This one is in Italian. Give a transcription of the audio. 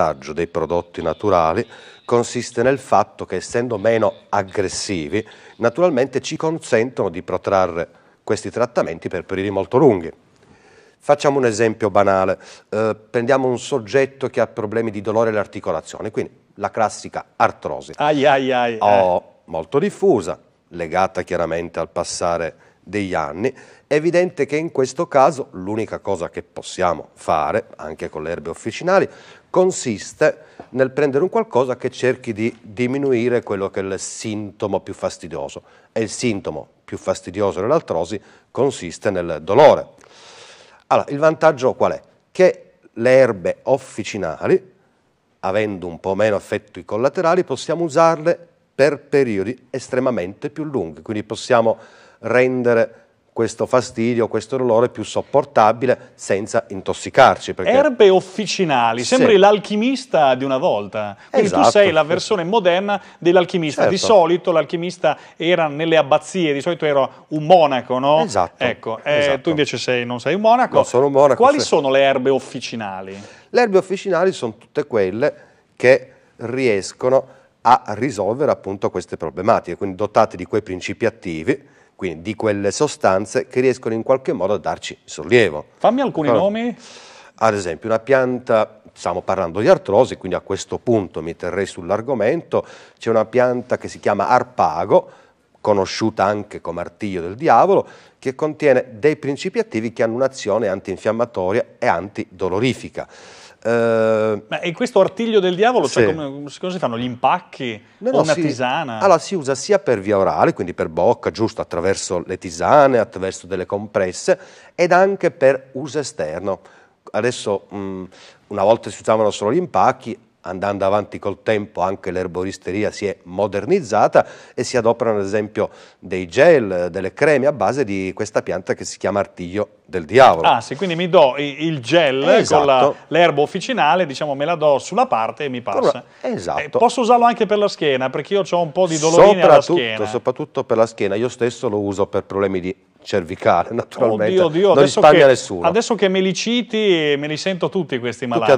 vantaggio dei prodotti naturali consiste nel fatto che essendo meno aggressivi naturalmente ci consentono di protrarre questi trattamenti per periodi molto lunghi. Facciamo un esempio banale, eh, prendiamo un soggetto che ha problemi di dolore all'articolazione, quindi la classica artrosi. Ai ai ai. Oh, eh. molto diffusa, legata chiaramente al passare degli anni, è evidente che in questo caso l'unica cosa che possiamo fare, anche con le erbe officinali, consiste nel prendere un qualcosa che cerchi di diminuire quello che è il sintomo più fastidioso. E il sintomo più fastidioso dell'altrosi consiste nel dolore. Allora, il vantaggio qual è? Che le erbe officinali, avendo un po' meno effetti collaterali, possiamo usarle per periodi estremamente più lunghi, quindi possiamo rendere questo fastidio, questo dolore più sopportabile senza intossicarci. Erbe officinali, sembri l'alchimista di una volta, quindi esatto. tu sei esatto. la versione moderna dell'alchimista, certo. di solito l'alchimista era nelle abbazie, di solito era un monaco, no? Esatto. Ecco, eh, esatto. tu invece sei, non sei un monaco. Non sono un monaco. Quali sì. sono le erbe officinali? Le erbe officinali sono tutte quelle che riescono a risolvere appunto queste problematiche, quindi dotate di quei principi attivi quindi di quelle sostanze che riescono in qualche modo a darci sollievo. Fammi alcuni allora, nomi. Ad esempio una pianta, stiamo parlando di artrosi, quindi a questo punto mi terrei sull'argomento, c'è una pianta che si chiama arpago, conosciuta anche come artiglio del diavolo, che contiene dei principi attivi che hanno un'azione antinfiammatoria e antidolorifica. Eh, Ma e questo artiglio del diavolo, cioè sì. cioè come, come, si fanno gli impacchi no, no, una si, tisana? Allora si usa sia per via orale, quindi per bocca, giusto attraverso le tisane, attraverso delle compresse, ed anche per uso esterno. Adesso mh, una volta si usavano solo gli impacchi, andando avanti col tempo anche l'erboristeria si è modernizzata e si adoperano ad esempio dei gel, delle creme a base di questa pianta che si chiama artiglio del diavolo. Ah sì, quindi mi do il gel esatto. con l'erba officinale, diciamo me la do sulla parte e mi passa. Esatto. Eh, posso usarlo anche per la schiena perché io ho un po' di dolore alla schiena. Soprattutto per la schiena, io stesso lo uso per problemi di cervicale naturalmente, oddio, oddio, non risparmia nessuno. Adesso che me li citi me li sento tutti questi malati.